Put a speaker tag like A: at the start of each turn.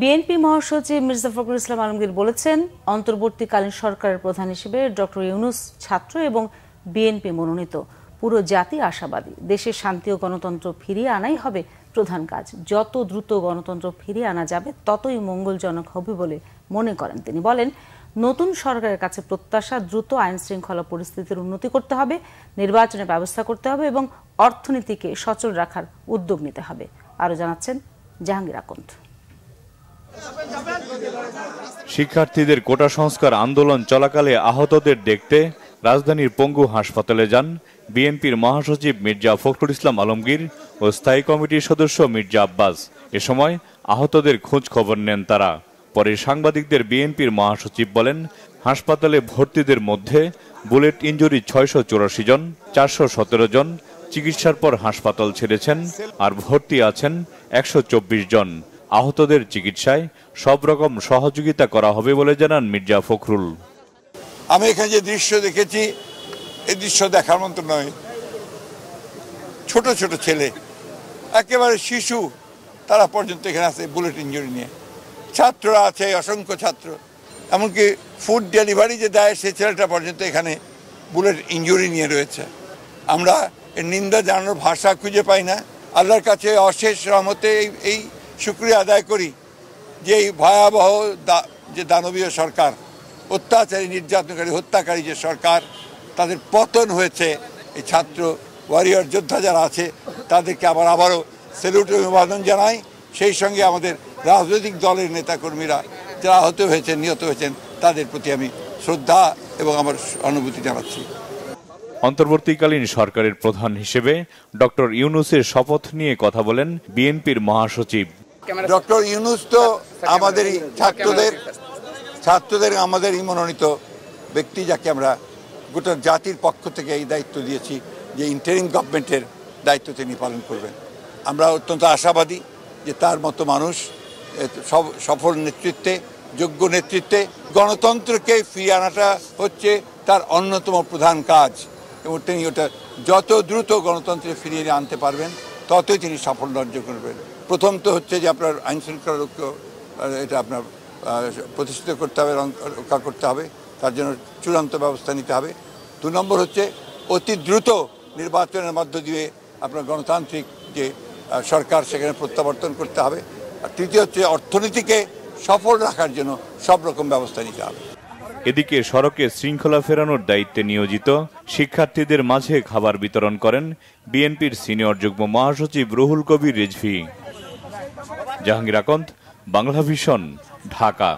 A: BNP মহাসচিব মির্জা ফখরুল ইসলাম আলমগীর বলেছেন অন্তর্বর্তীকালীন সরকারের প্রধান হিসেবে ডক্টর ইউনুস ছাত্র এবং বিএনপি মনোনীত পুরো জাতি আশাবাদী দেশের শান্তি ও গণতন্ত্র ফিরিয়ে আনাই হবে প্রধান কাজ যত দ্রুত গণতন্ত্র ফিরিয়ে আনা যাবে ততই মঙ্গলজনক হবে বলে মনে করেন তিনি বলেন নতুন সরকারের কাছে প্রত্যাশা দ্রুত আইন শৃঙ্খলা পরিস্থিতির উন্নতি করতে হবে নির্বাচনের ব্যবস্থা করতে হবে এবং অর্থনীতিকে সচল রাখার উদ্যোগ নিতে হবে আরও জানাচ্ছেন জাহাঙ্গীর আকন্দ
B: শিক্ষার্থীদের কোটা সংস্কার আন্দোলন চলাকালে আহতদের দেখতে রাজধানীর পঙ্গু হাসপাতালে যান বিএনপির মহাসচিব মির্জা ফখরুল ইসলাম আলমগীর ও স্থায়ী কমিটির সদস্য মির্জা আব্বাস এ সময় আহতদের খোঁজ খবর নেন তারা পরে সাংবাদিকদের বিএনপির মহাসচিব বলেন হাসপাতালে ভর্তিদের মধ্যে বুলেট ইঞ্জুরি ছয়শো চুরাশি জন চারশো সতেরো জন চিকিৎসার পর হাসপাতাল ছেড়েছেন আর ভর্তি আছেন একশো জন আহতদের চিকিৎসায় সব রকম সহযোগিতা করা হবে বলে জানান মির্জা ফখরুল
C: আমি এখানে যে দৃশ্য দেখেছি এই দৃশ্য দেখার মতো নয় ছোট ছোট ছেলে একেবারে শিশু তারা পর্যন্ত এখানে আছে বুলেট ইঞ্জুরি নিয়ে ছাত্ররা আছে অসংখ্য ছাত্র এমনকি ফুড ডেলিভারি যে দেয় সেই ছেলেটা পর্যন্ত এখানে বুলেট ইঞ্জুরি নিয়ে রয়েছে আমরা নিন্দা জানানোর ভাষা খুঁজে পাই না আল্লাহর কাছে অশেষ রহমতে এই শুক্রিয়া আদায় করি যে এই ভয়াবহ যে দানবীয় সরকার অত্যাচারী নির্যাতনকারী হত্যাকারী যে সরকার তাদের পতন হয়েছে এই ছাত্র ওয়ারিয়র যোদ্ধা যারা আছে তাদেরকে আবার আবারও সেলুট অভিবাদন জানাই সেই সঙ্গে আমাদের রাজনৈতিক দলের নেতাকর্মীরা যারা আহত হয়েছেন নিহত হয়েছেন তাদের প্রতি আমি শ্রদ্ধা এবং আমার অনুভূতি জানাচ্ছি
B: অন্তর্বর্তীকালীন সরকারের প্রধান হিসেবে ডক্টর ইউনুসের শপথ নিয়ে কথা বলেন বিএনপির মহাসচিব
C: ডক্টর ইউনুস তো আমাদেরই ছাত্রদের ছাত্রদের আমাদেরই মনোনীত ব্যক্তি যাকে আমরা গোটা জাতির পক্ষ থেকে এই দায়িত্ব দিয়েছি যে ইন্টারিম গভর্নমেন্টের দায়িত্ব তিনি পালন করবেন আমরা অত্যন্ত আশাবাদী যে তার মতো মানুষ সব সফল নেতৃত্বে যোগ্য নেতৃত্বে গণতন্ত্রকে ফিরিয়ে আনাটা হচ্ছে তার অন্যতম প্রধান কাজ এবং তিনি ওটা যত দ্রুত গণতন্ত্রে ফিরিয়ে আনতে পারবেন ততই তিনি সাফল্য অর্জন করবেন প্রথম তো হচ্ছে যে আপনার আইন শৃঙ্খলা রক্ষা এটা আপনার প্রতিষ্ঠিত করতে হবে রক্ষা করতে হবে তার জন্য চূড়ান্ত ব্যবস্থা নিতে হবে দু নম্বর হচ্ছে অতি দ্রুত নির্বাচনের মধ্য দিয়ে আপনার গণতান্ত্রিক যে সরকার সেখানে প্রত্যাবর্তন করতে হবে আর তৃতীয় হচ্ছে অর্থনীতিকে সফল রাখার জন্য সব রকম ব্যবস্থা নিতে হবে
B: এদিকে সড়কে শৃঙ্খলা ফেরানোর দায়িত্বে নিয়োজিত শিক্ষার্থীদের মাঝে খাবার বিতরণ করেন বিএনপির সিনিয়র যুগ্ম মহাসচিব রুহুল কবির রিজভি জাহাঙ্গীর আকন্দ বাংলা ভিশন ঢাকা